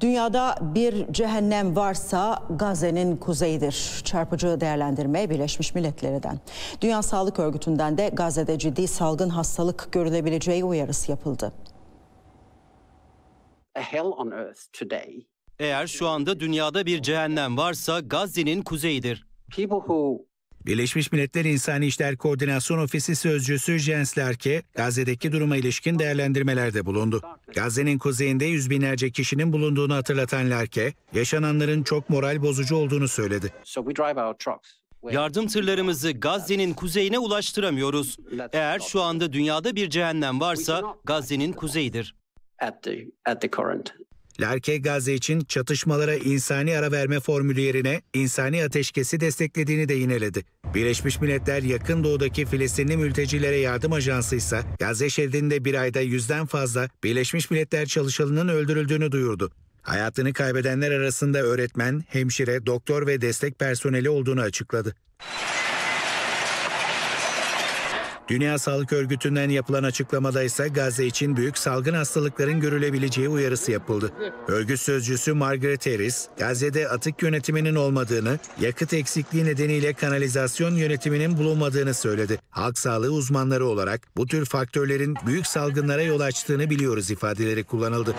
Dünyada bir cehennem varsa Gazze'nin kuzeyidir. Çarpıcı değerlendirme Birleşmiş Milletler'den. Dünya Sağlık Örgütü'nden de Gazze'de ciddi salgın hastalık görülebileceği uyarısı yapıldı. Eğer şu anda dünyada bir cehennem varsa Gazze'nin kuzeyidir. Birleşmiş Milletler İnsani İşler Koordinasyon Ofisi Sözcüsü Jens Lerke, Gazze'deki duruma ilişkin değerlendirmelerde bulundu. Gazze'nin kuzeyinde yüz binlerce kişinin bulunduğunu hatırlatan Lerke, yaşananların çok moral bozucu olduğunu söyledi. Yardım tırlarımızı Gazze'nin kuzeyine ulaştıramıyoruz. Eğer şu anda dünyada bir cehennem varsa Gazze'nin kuzeyidir. Lerke Gazze için çatışmalara insani ara verme formülü yerine insani ateşkesi desteklediğini de yineledi. Birleşmiş Milletler yakın doğudaki Filistinli mültecilere yardım ajansı ise Gazze şeridinde bir ayda yüzden fazla Birleşmiş Milletler çalışanının öldürüldüğünü duyurdu. Hayatını kaybedenler arasında öğretmen, hemşire, doktor ve destek personeli olduğunu açıkladı. Dünya Sağlık Örgütü'nden yapılan açıklamada ise Gazze için büyük salgın hastalıkların görülebileceği uyarısı yapıldı. Örgüt sözcüsü Margaret Harris, Gazze'de atık yönetiminin olmadığını, yakıt eksikliği nedeniyle kanalizasyon yönetiminin bulunmadığını söyledi. Halk sağlığı uzmanları olarak bu tür faktörlerin büyük salgınlara yol açtığını biliyoruz ifadeleri kullanıldı.